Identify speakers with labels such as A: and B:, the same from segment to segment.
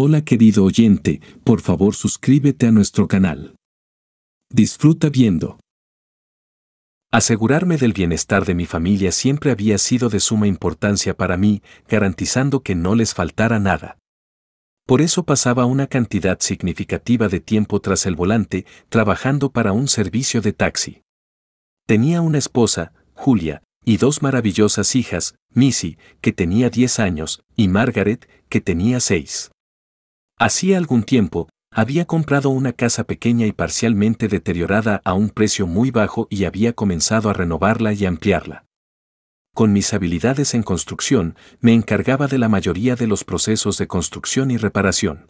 A: Hola querido oyente, por favor suscríbete a nuestro canal. Disfruta viendo. Asegurarme del bienestar de mi familia siempre había sido de suma importancia para mí, garantizando que no les faltara nada. Por eso pasaba una cantidad significativa de tiempo tras el volante, trabajando para un servicio de taxi. Tenía una esposa, Julia, y dos maravillosas hijas, Missy, que tenía 10 años, y Margaret, que tenía 6. Hacía algún tiempo, había comprado una casa pequeña y parcialmente deteriorada a un precio muy bajo y había comenzado a renovarla y ampliarla. Con mis habilidades en construcción, me encargaba de la mayoría de los procesos de construcción y reparación.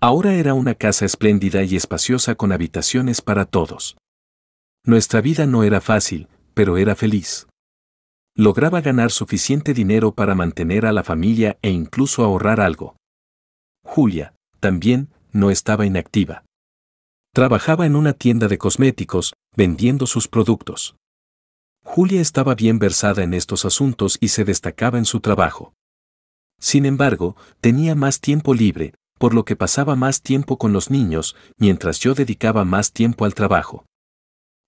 A: Ahora era una casa espléndida y espaciosa con habitaciones para todos. Nuestra vida no era fácil, pero era feliz. Lograba ganar suficiente dinero para mantener a la familia e incluso ahorrar algo. Julia, también, no estaba inactiva. Trabajaba en una tienda de cosméticos, vendiendo sus productos. Julia estaba bien versada en estos asuntos y se destacaba en su trabajo. Sin embargo, tenía más tiempo libre, por lo que pasaba más tiempo con los niños, mientras yo dedicaba más tiempo al trabajo.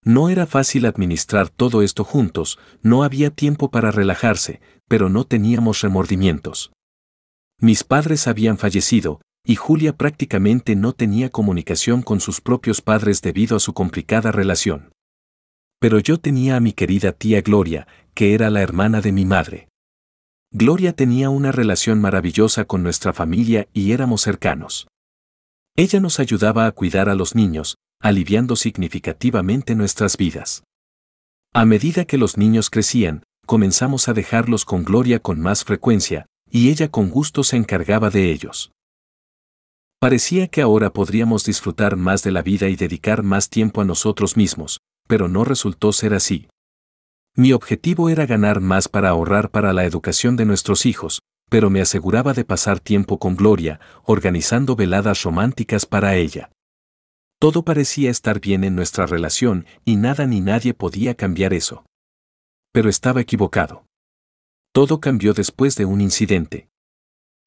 A: No era fácil administrar todo esto juntos, no había tiempo para relajarse, pero no teníamos remordimientos. Mis padres habían fallecido, y Julia prácticamente no tenía comunicación con sus propios padres debido a su complicada relación. Pero yo tenía a mi querida tía Gloria, que era la hermana de mi madre. Gloria tenía una relación maravillosa con nuestra familia y éramos cercanos. Ella nos ayudaba a cuidar a los niños, aliviando significativamente nuestras vidas. A medida que los niños crecían, comenzamos a dejarlos con Gloria con más frecuencia, y ella con gusto se encargaba de ellos. Parecía que ahora podríamos disfrutar más de la vida y dedicar más tiempo a nosotros mismos, pero no resultó ser así. Mi objetivo era ganar más para ahorrar para la educación de nuestros hijos, pero me aseguraba de pasar tiempo con Gloria, organizando veladas románticas para ella. Todo parecía estar bien en nuestra relación y nada ni nadie podía cambiar eso. Pero estaba equivocado todo cambió después de un incidente.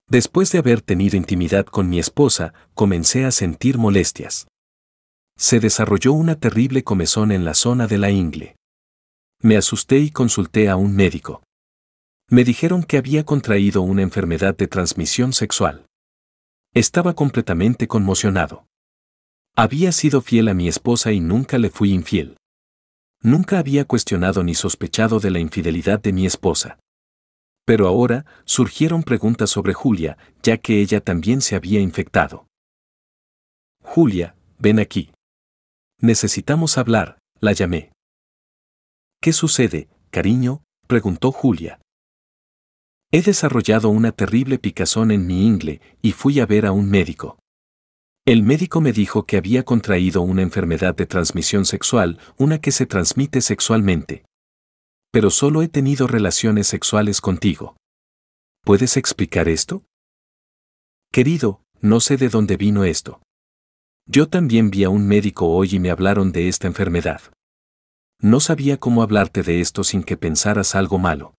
A: Después de haber tenido intimidad con mi esposa, comencé a sentir molestias. Se desarrolló una terrible comezón en la zona de la ingle. Me asusté y consulté a un médico. Me dijeron que había contraído una enfermedad de transmisión sexual. Estaba completamente conmocionado. Había sido fiel a mi esposa y nunca le fui infiel. Nunca había cuestionado ni sospechado de la infidelidad de mi esposa. Pero ahora surgieron preguntas sobre Julia, ya que ella también se había infectado. Julia, ven aquí. Necesitamos hablar, la llamé. ¿Qué sucede, cariño? preguntó Julia. He desarrollado una terrible picazón en mi ingle y fui a ver a un médico. El médico me dijo que había contraído una enfermedad de transmisión sexual, una que se transmite sexualmente pero solo he tenido relaciones sexuales contigo. ¿Puedes explicar esto? Querido, no sé de dónde vino esto. Yo también vi a un médico hoy y me hablaron de esta enfermedad. No sabía cómo hablarte de esto sin que pensaras algo malo.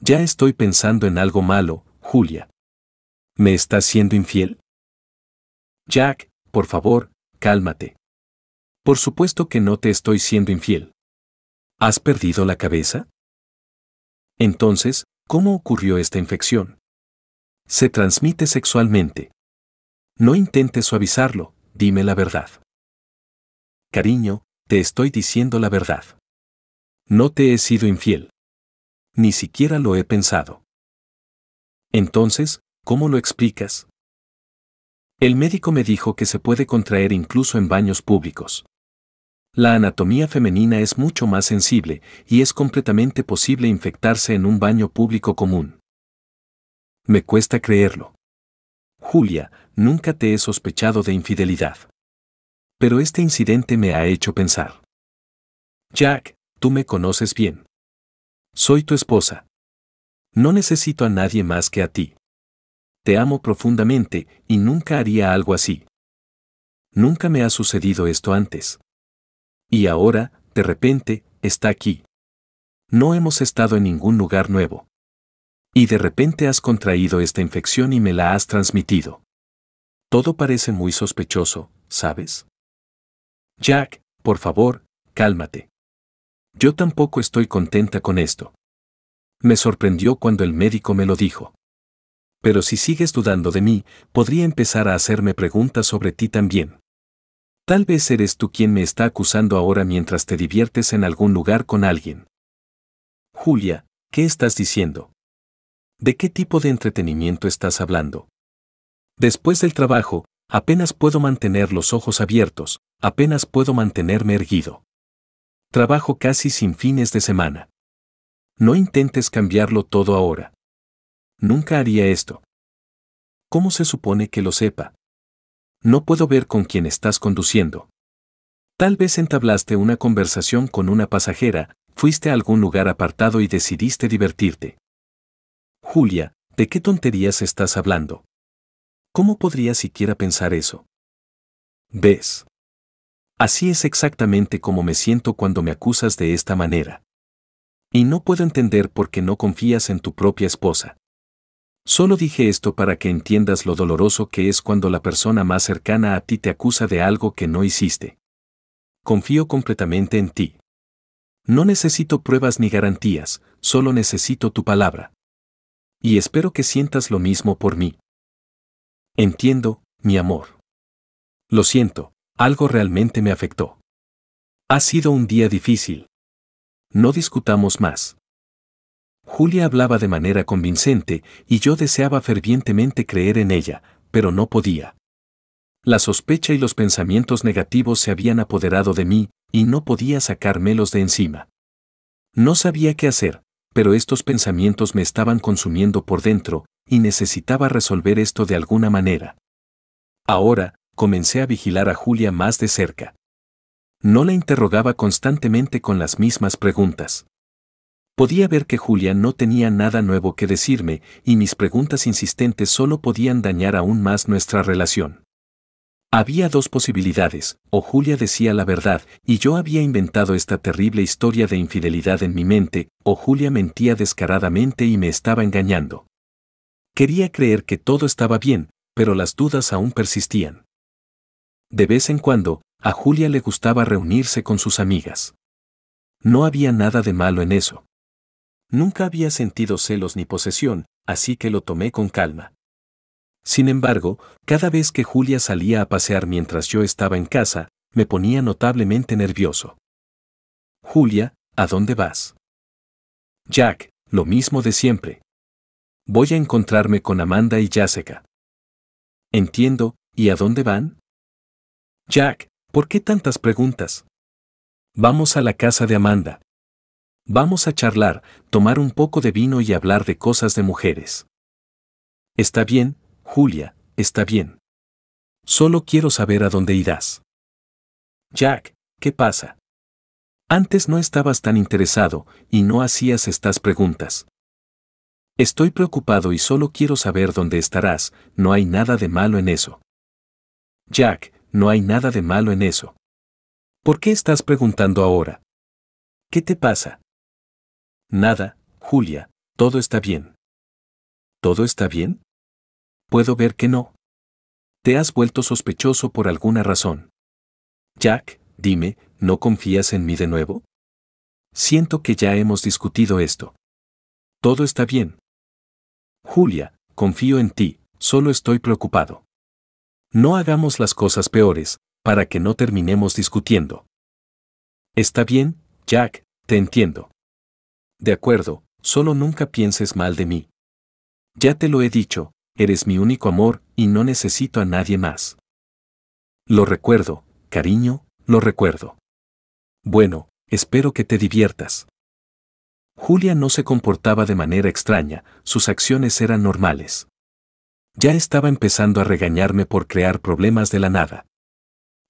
A: Ya estoy pensando en algo malo, Julia. ¿Me estás siendo infiel? Jack, por favor, cálmate. Por supuesto que no te estoy siendo infiel. ¿Has perdido la cabeza? Entonces, ¿cómo ocurrió esta infección? Se transmite sexualmente. No intentes suavizarlo, dime la verdad. Cariño, te estoy diciendo la verdad. No te he sido infiel. Ni siquiera lo he pensado. Entonces, ¿cómo lo explicas? El médico me dijo que se puede contraer incluso en baños públicos. La anatomía femenina es mucho más sensible y es completamente posible infectarse en un baño público común. Me cuesta creerlo. Julia, nunca te he sospechado de infidelidad. Pero este incidente me ha hecho pensar. Jack, tú me conoces bien. Soy tu esposa. No necesito a nadie más que a ti. Te amo profundamente y nunca haría algo así. Nunca me ha sucedido esto antes. Y ahora, de repente, está aquí. No hemos estado en ningún lugar nuevo. Y de repente has contraído esta infección y me la has transmitido. Todo parece muy sospechoso, ¿sabes? Jack, por favor, cálmate. Yo tampoco estoy contenta con esto. Me sorprendió cuando el médico me lo dijo. Pero si sigues dudando de mí, podría empezar a hacerme preguntas sobre ti también. Tal vez eres tú quien me está acusando ahora mientras te diviertes en algún lugar con alguien. Julia, ¿qué estás diciendo? ¿De qué tipo de entretenimiento estás hablando? Después del trabajo, apenas puedo mantener los ojos abiertos, apenas puedo mantenerme erguido. Trabajo casi sin fines de semana. No intentes cambiarlo todo ahora. Nunca haría esto. ¿Cómo se supone que lo sepa? no puedo ver con quién estás conduciendo. Tal vez entablaste una conversación con una pasajera, fuiste a algún lugar apartado y decidiste divertirte. Julia, ¿de qué tonterías estás hablando? ¿Cómo podría siquiera pensar eso? ¿Ves? Así es exactamente como me siento cuando me acusas de esta manera. Y no puedo entender por qué no confías en tu propia esposa. Solo dije esto para que entiendas lo doloroso que es cuando la persona más cercana a ti te acusa de algo que no hiciste. Confío completamente en ti. No necesito pruebas ni garantías, solo necesito tu palabra. Y espero que sientas lo mismo por mí. Entiendo, mi amor. Lo siento, algo realmente me afectó. Ha sido un día difícil. No discutamos más. Julia hablaba de manera convincente y yo deseaba fervientemente creer en ella, pero no podía. La sospecha y los pensamientos negativos se habían apoderado de mí y no podía sacármelos de encima. No sabía qué hacer, pero estos pensamientos me estaban consumiendo por dentro y necesitaba resolver esto de alguna manera. Ahora, comencé a vigilar a Julia más de cerca. No la interrogaba constantemente con las mismas preguntas. Podía ver que Julia no tenía nada nuevo que decirme y mis preguntas insistentes solo podían dañar aún más nuestra relación. Había dos posibilidades, o Julia decía la verdad y yo había inventado esta terrible historia de infidelidad en mi mente, o Julia mentía descaradamente y me estaba engañando. Quería creer que todo estaba bien, pero las dudas aún persistían. De vez en cuando, a Julia le gustaba reunirse con sus amigas. No había nada de malo en eso. Nunca había sentido celos ni posesión, así que lo tomé con calma. Sin embargo, cada vez que Julia salía a pasear mientras yo estaba en casa, me ponía notablemente nervioso. Julia, ¿a dónde vas? Jack, lo mismo de siempre. Voy a encontrarme con Amanda y Jessica. Entiendo, ¿y a dónde van? Jack, ¿por qué tantas preguntas? Vamos a la casa de Amanda. Vamos a charlar, tomar un poco de vino y hablar de cosas de mujeres. Está bien, Julia, está bien. Solo quiero saber a dónde irás. Jack, ¿qué pasa? Antes no estabas tan interesado y no hacías estas preguntas. Estoy preocupado y solo quiero saber dónde estarás, no hay nada de malo en eso. Jack, no hay nada de malo en eso. ¿Por qué estás preguntando ahora? ¿Qué te pasa? Nada, Julia, todo está bien. ¿Todo está bien? Puedo ver que no. Te has vuelto sospechoso por alguna razón. Jack, dime, ¿no confías en mí de nuevo? Siento que ya hemos discutido esto. Todo está bien. Julia, confío en ti, solo estoy preocupado. No hagamos las cosas peores, para que no terminemos discutiendo. Está bien, Jack, te entiendo. De acuerdo, solo nunca pienses mal de mí. Ya te lo he dicho, eres mi único amor y no necesito a nadie más. Lo recuerdo, cariño, lo recuerdo. Bueno, espero que te diviertas. Julia no se comportaba de manera extraña, sus acciones eran normales. Ya estaba empezando a regañarme por crear problemas de la nada.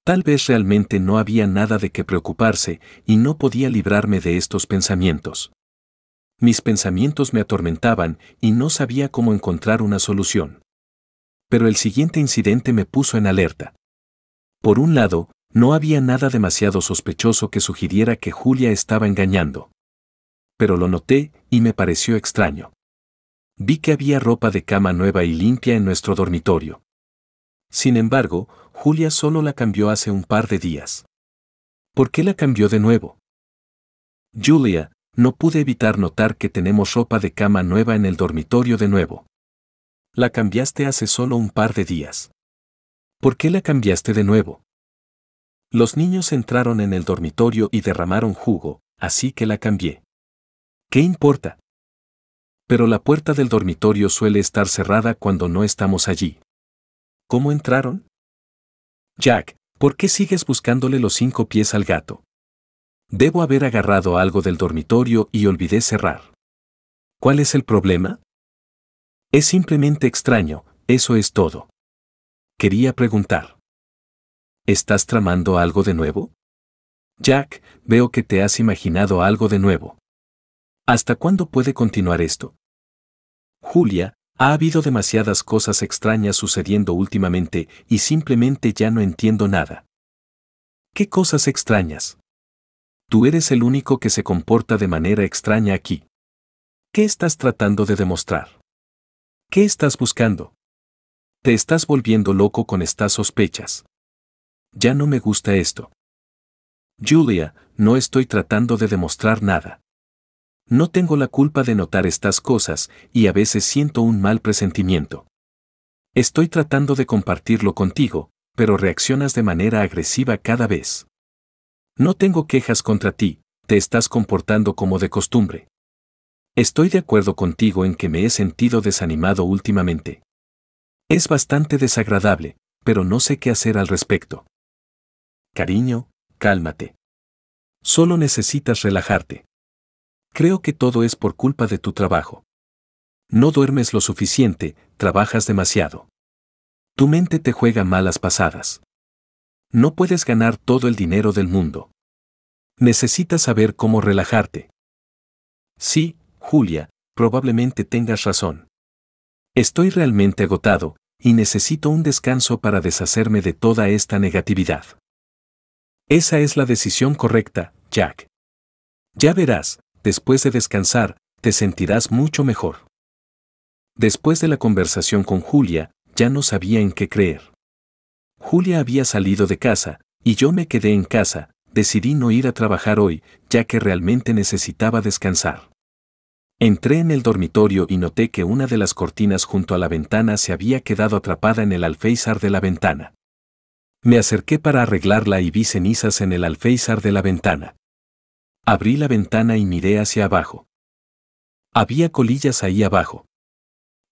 A: Tal vez realmente no había nada de qué preocuparse y no podía librarme de estos pensamientos. Mis pensamientos me atormentaban y no sabía cómo encontrar una solución. Pero el siguiente incidente me puso en alerta. Por un lado, no había nada demasiado sospechoso que sugiriera que Julia estaba engañando. Pero lo noté y me pareció extraño. Vi que había ropa de cama nueva y limpia en nuestro dormitorio. Sin embargo, Julia solo la cambió hace un par de días. ¿Por qué la cambió de nuevo? Julia, no pude evitar notar que tenemos ropa de cama nueva en el dormitorio de nuevo. La cambiaste hace solo un par de días. ¿Por qué la cambiaste de nuevo? Los niños entraron en el dormitorio y derramaron jugo, así que la cambié. ¿Qué importa? Pero la puerta del dormitorio suele estar cerrada cuando no estamos allí. ¿Cómo entraron? Jack, ¿por qué sigues buscándole los cinco pies al gato? Debo haber agarrado algo del dormitorio y olvidé cerrar. ¿Cuál es el problema? Es simplemente extraño, eso es todo. Quería preguntar. ¿Estás tramando algo de nuevo? Jack, veo que te has imaginado algo de nuevo. ¿Hasta cuándo puede continuar esto? Julia, ha habido demasiadas cosas extrañas sucediendo últimamente y simplemente ya no entiendo nada. ¿Qué cosas extrañas? Tú eres el único que se comporta de manera extraña aquí. ¿Qué estás tratando de demostrar? ¿Qué estás buscando? Te estás volviendo loco con estas sospechas. Ya no me gusta esto. Julia, no estoy tratando de demostrar nada. No tengo la culpa de notar estas cosas y a veces siento un mal presentimiento. Estoy tratando de compartirlo contigo, pero reaccionas de manera agresiva cada vez. No tengo quejas contra ti, te estás comportando como de costumbre. Estoy de acuerdo contigo en que me he sentido desanimado últimamente. Es bastante desagradable, pero no sé qué hacer al respecto. Cariño, cálmate. Solo necesitas relajarte. Creo que todo es por culpa de tu trabajo. No duermes lo suficiente, trabajas demasiado. Tu mente te juega malas pasadas. No puedes ganar todo el dinero del mundo. Necesitas saber cómo relajarte. Sí, Julia, probablemente tengas razón. Estoy realmente agotado, y necesito un descanso para deshacerme de toda esta negatividad. Esa es la decisión correcta, Jack. Ya verás, después de descansar, te sentirás mucho mejor. Después de la conversación con Julia, ya no sabía en qué creer. Julia había salido de casa, y yo me quedé en casa, decidí no ir a trabajar hoy, ya que realmente necesitaba descansar. Entré en el dormitorio y noté que una de las cortinas junto a la ventana se había quedado atrapada en el alféizar de la ventana. Me acerqué para arreglarla y vi cenizas en el alféizar de la ventana. Abrí la ventana y miré hacia abajo. Había colillas ahí abajo.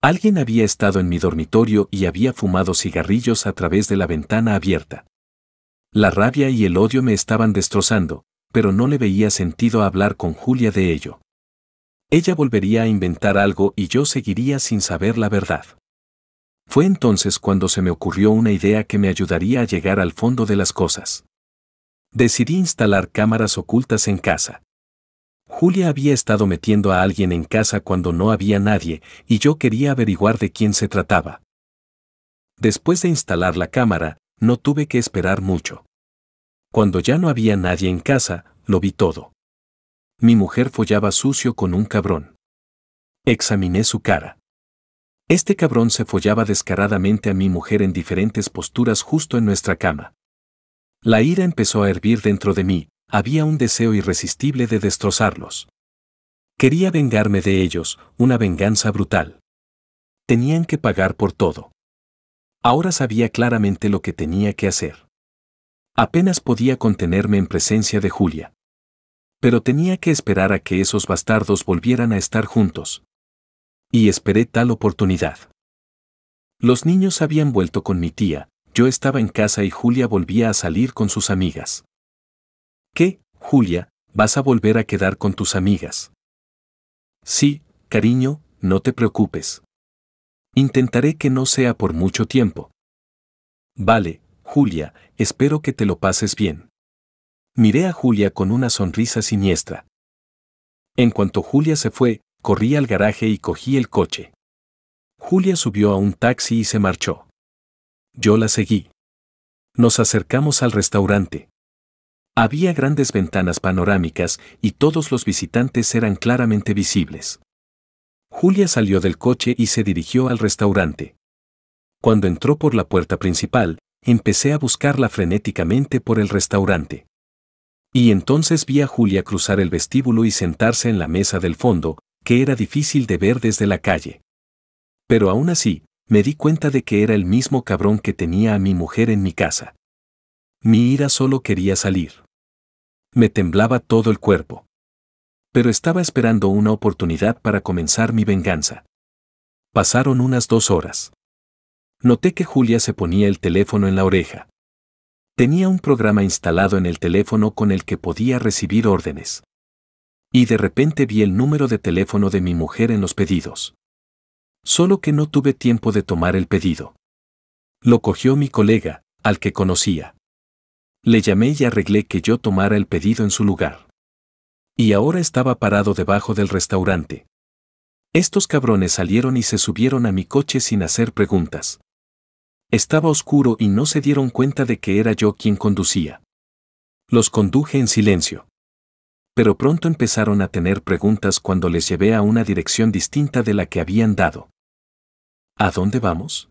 A: Alguien había estado en mi dormitorio y había fumado cigarrillos a través de la ventana abierta. La rabia y el odio me estaban destrozando, pero no le veía sentido hablar con Julia de ello. Ella volvería a inventar algo y yo seguiría sin saber la verdad. Fue entonces cuando se me ocurrió una idea que me ayudaría a llegar al fondo de las cosas. Decidí instalar cámaras ocultas en casa. Julia había estado metiendo a alguien en casa cuando no había nadie y yo quería averiguar de quién se trataba. Después de instalar la cámara, no tuve que esperar mucho. Cuando ya no había nadie en casa, lo vi todo. Mi mujer follaba sucio con un cabrón. Examiné su cara. Este cabrón se follaba descaradamente a mi mujer en diferentes posturas justo en nuestra cama. La ira empezó a hervir dentro de mí, había un deseo irresistible de destrozarlos. Quería vengarme de ellos, una venganza brutal. Tenían que pagar por todo. Ahora sabía claramente lo que tenía que hacer. Apenas podía contenerme en presencia de Julia. Pero tenía que esperar a que esos bastardos volvieran a estar juntos. Y esperé tal oportunidad. Los niños habían vuelto con mi tía, yo estaba en casa y Julia volvía a salir con sus amigas. ¿Qué, Julia, vas a volver a quedar con tus amigas? Sí, cariño, no te preocupes. Intentaré que no sea por mucho tiempo. Vale, Julia, espero que te lo pases bien. Miré a Julia con una sonrisa siniestra. En cuanto Julia se fue, corrí al garaje y cogí el coche. Julia subió a un taxi y se marchó. Yo la seguí. Nos acercamos al restaurante. Había grandes ventanas panorámicas y todos los visitantes eran claramente visibles. Julia salió del coche y se dirigió al restaurante. Cuando entró por la puerta principal, empecé a buscarla frenéticamente por el restaurante. Y entonces vi a Julia cruzar el vestíbulo y sentarse en la mesa del fondo, que era difícil de ver desde la calle. Pero aún así, me di cuenta de que era el mismo cabrón que tenía a mi mujer en mi casa. Mi ira solo quería salir me temblaba todo el cuerpo. Pero estaba esperando una oportunidad para comenzar mi venganza. Pasaron unas dos horas. Noté que Julia se ponía el teléfono en la oreja. Tenía un programa instalado en el teléfono con el que podía recibir órdenes. Y de repente vi el número de teléfono de mi mujer en los pedidos. Solo que no tuve tiempo de tomar el pedido. Lo cogió mi colega, al que conocía. Le llamé y arreglé que yo tomara el pedido en su lugar. Y ahora estaba parado debajo del restaurante. Estos cabrones salieron y se subieron a mi coche sin hacer preguntas. Estaba oscuro y no se dieron cuenta de que era yo quien conducía. Los conduje en silencio. Pero pronto empezaron a tener preguntas cuando les llevé a una dirección distinta de la que habían dado. ¿A dónde vamos?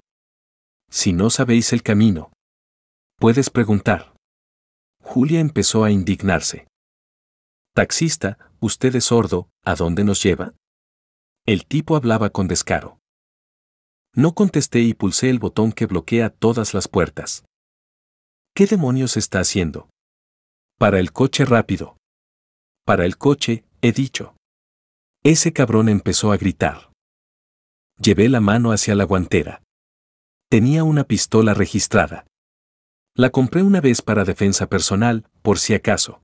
A: Si no sabéis el camino, puedes preguntar. Julia empezó a indignarse. Taxista, usted es sordo, ¿a dónde nos lleva? El tipo hablaba con descaro. No contesté y pulsé el botón que bloquea todas las puertas. ¿Qué demonios está haciendo? Para el coche rápido. Para el coche, he dicho. Ese cabrón empezó a gritar. Llevé la mano hacia la guantera. Tenía una pistola registrada. La compré una vez para defensa personal, por si acaso.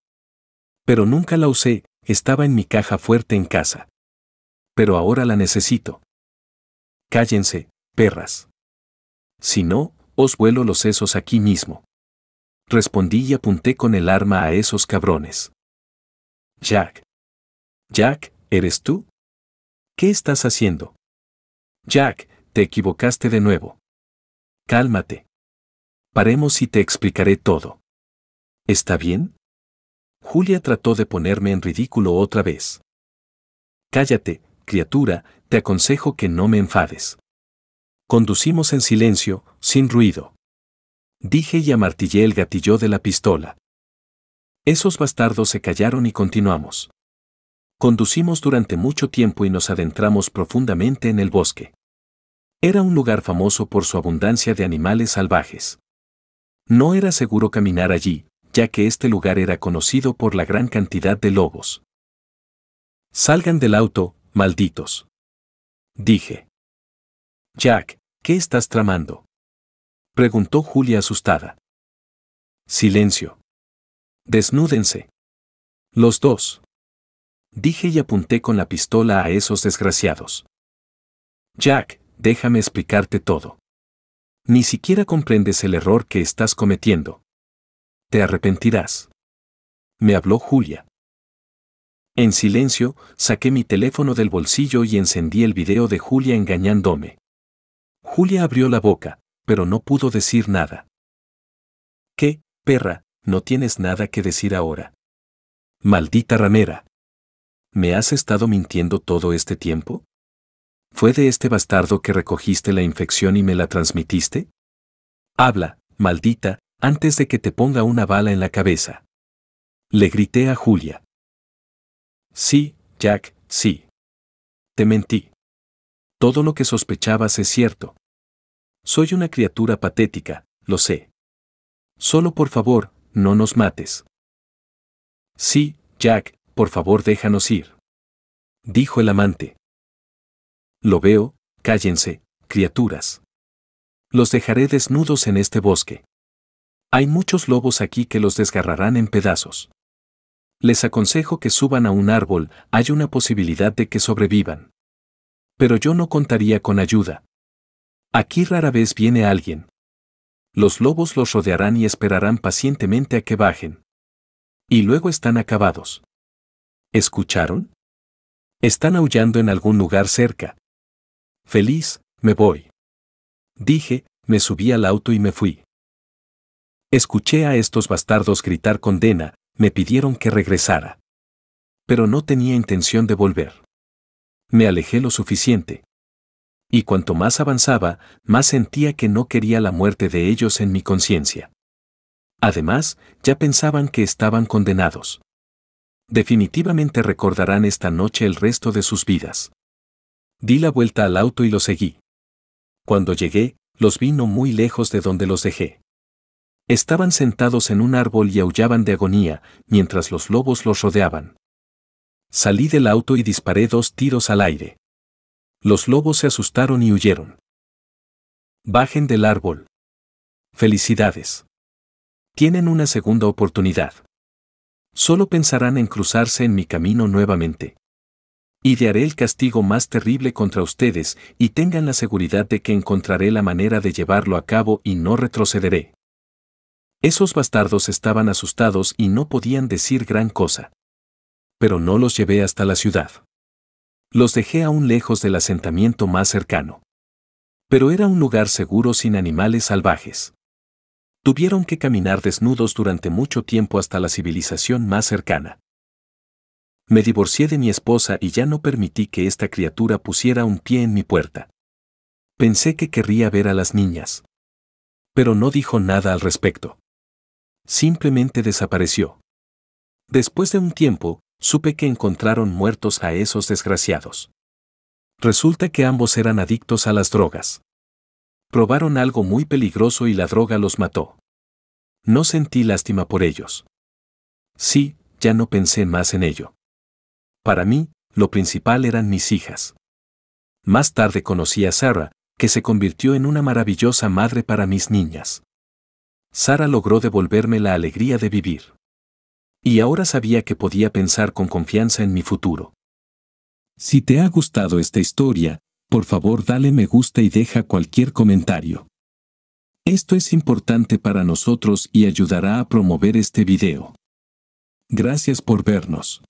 A: Pero nunca la usé, estaba en mi caja fuerte en casa. Pero ahora la necesito. Cállense, perras. Si no, os vuelo los sesos aquí mismo. Respondí y apunté con el arma a esos cabrones. Jack. Jack, ¿eres tú? ¿Qué estás haciendo? Jack, te equivocaste de nuevo. Cálmate. Paremos y te explicaré todo. ¿Está bien? Julia trató de ponerme en ridículo otra vez. Cállate, criatura, te aconsejo que no me enfades. Conducimos en silencio, sin ruido. Dije y amartillé el gatillo de la pistola. Esos bastardos se callaron y continuamos. Conducimos durante mucho tiempo y nos adentramos profundamente en el bosque. Era un lugar famoso por su abundancia de animales salvajes. No era seguro caminar allí, ya que este lugar era conocido por la gran cantidad de lobos. Salgan del auto, malditos. Dije. Jack, ¿qué estás tramando? Preguntó Julia asustada. Silencio. Desnúdense. Los dos. Dije y apunté con la pistola a esos desgraciados. Jack, déjame explicarte todo. Ni siquiera comprendes el error que estás cometiendo. Te arrepentirás. Me habló Julia. En silencio, saqué mi teléfono del bolsillo y encendí el video de Julia engañándome. Julia abrió la boca, pero no pudo decir nada. ¿Qué, perra, no tienes nada que decir ahora? Maldita ramera. ¿Me has estado mintiendo todo este tiempo? ¿Fue de este bastardo que recogiste la infección y me la transmitiste? Habla, maldita, antes de que te ponga una bala en la cabeza. Le grité a Julia. Sí, Jack, sí. Te mentí. Todo lo que sospechabas es cierto. Soy una criatura patética, lo sé. Solo por favor, no nos mates. Sí, Jack, por favor déjanos ir. Dijo el amante. Lo veo, cállense, criaturas. Los dejaré desnudos en este bosque. Hay muchos lobos aquí que los desgarrarán en pedazos. Les aconsejo que suban a un árbol, hay una posibilidad de que sobrevivan. Pero yo no contaría con ayuda. Aquí rara vez viene alguien. Los lobos los rodearán y esperarán pacientemente a que bajen. Y luego están acabados. ¿Escucharon? Están aullando en algún lugar cerca. Feliz, me voy. Dije, me subí al auto y me fui. Escuché a estos bastardos gritar condena, me pidieron que regresara. Pero no tenía intención de volver. Me alejé lo suficiente. Y cuanto más avanzaba, más sentía que no quería la muerte de ellos en mi conciencia. Además, ya pensaban que estaban condenados. Definitivamente recordarán esta noche el resto de sus vidas. Di la vuelta al auto y los seguí. Cuando llegué, los vi no muy lejos de donde los dejé. Estaban sentados en un árbol y aullaban de agonía, mientras los lobos los rodeaban. Salí del auto y disparé dos tiros al aire. Los lobos se asustaron y huyeron. Bajen del árbol. Felicidades. Tienen una segunda oportunidad. Solo pensarán en cruzarse en mi camino nuevamente. Idearé el castigo más terrible contra ustedes y tengan la seguridad de que encontraré la manera de llevarlo a cabo y no retrocederé. Esos bastardos estaban asustados y no podían decir gran cosa. Pero no los llevé hasta la ciudad. Los dejé aún lejos del asentamiento más cercano. Pero era un lugar seguro sin animales salvajes. Tuvieron que caminar desnudos durante mucho tiempo hasta la civilización más cercana. Me divorcié de mi esposa y ya no permití que esta criatura pusiera un pie en mi puerta. Pensé que querría ver a las niñas. Pero no dijo nada al respecto. Simplemente desapareció. Después de un tiempo, supe que encontraron muertos a esos desgraciados. Resulta que ambos eran adictos a las drogas. Probaron algo muy peligroso y la droga los mató. No sentí lástima por ellos. Sí, ya no pensé más en ello. Para mí, lo principal eran mis hijas. Más tarde conocí a Sara, que se convirtió en una maravillosa madre para mis niñas. Sara logró devolverme la alegría de vivir. Y ahora sabía que podía pensar con confianza en mi futuro. Si te ha gustado esta historia, por favor dale me gusta y deja cualquier comentario. Esto es importante para nosotros y ayudará a promover este video. Gracias por vernos.